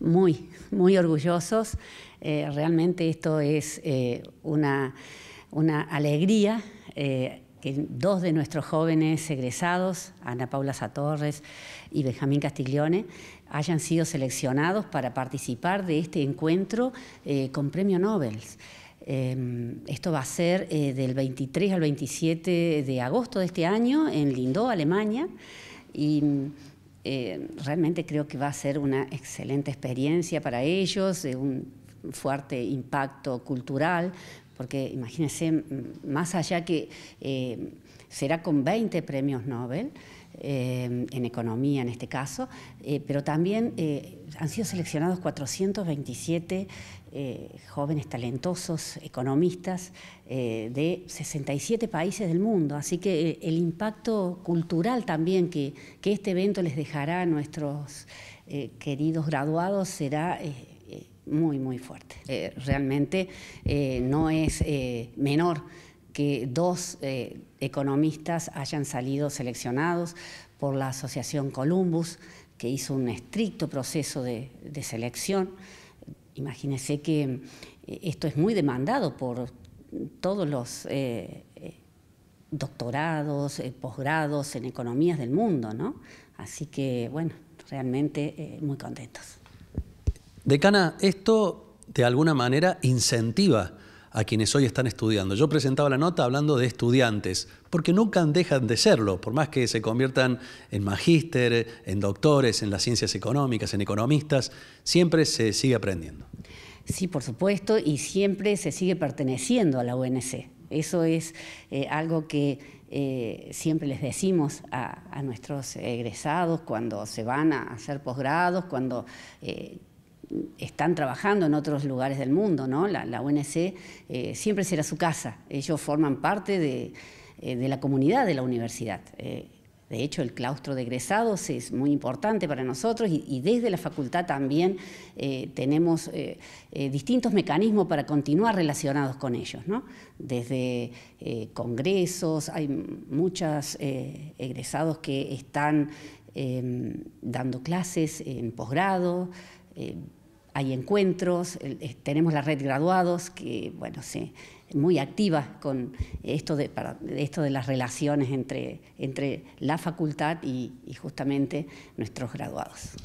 muy, muy orgullosos. Eh, realmente esto es eh, una, una, alegría. Eh, que dos de nuestros jóvenes egresados, Ana Paula Satorres y Benjamín Castiglione, hayan sido seleccionados para participar de este encuentro con premio Nobel. Em, esto va a ser del 23 al 27 de agosto de este año en Lindó, Alemania. Eh, realmente creo que va a ser una excelente experiencia para ellos, eh, un fuerte impacto cultural, porque imagínense, más allá que eh, será con 20 premios Nobel, eh, en economía en este caso, eh, pero también han sido seleccionados 427 jóvenes talentosos, economistas de 67 países del mundo. Así que el impacto cultural también que, que este evento les dejará a nuestros queridos graduados será muy, muy fuerte. Eh, realmente eh, no es eh, menor que dos economistas hayan salido seleccionados por la Asociación Columbus, que hizo un estricto proceso de, selección. Imagínense que esto es muy demandado por todos los doctorados, posgrados en economías del mundo, ¿no? Así que, bueno, realmente muy contentos. Decana, esto de alguna manera incentiva a quienes hoy están estudiando. Yo presentaba la nota hablando de estudiantes, porque nunca dejan de serlo, por más que se conviertan en magíster, en doctores, en las ciencias económicas, en economistas, siempre se sigue aprendiendo. Sí, por supuesto, y siempre se sigue perteneciendo a la UNC. Eso es eh, algo que eh, siempre les decimos a, nuestros egresados cuando se van a hacer posgrados, cuando... Eh, están trabajando en otros lugares del mundo, ¿no? La, la UNC eh, siempre será su casa, ellos forman parte de, eh, la comunidad de la universidad. Eh, de hecho, el claustro de egresados es muy importante para nosotros y, y desde la facultad también tenemos distintos mecanismos para continuar relacionados con ellos, ¿no? Desde congresos, hay muchos egresados que están em, dando clases en posgrado, eh, hay encuentros, eh, tenemos la red graduados que, bueno, se, muy activa con esto de, esto de las relaciones entre, la facultad y justamente nuestros graduados.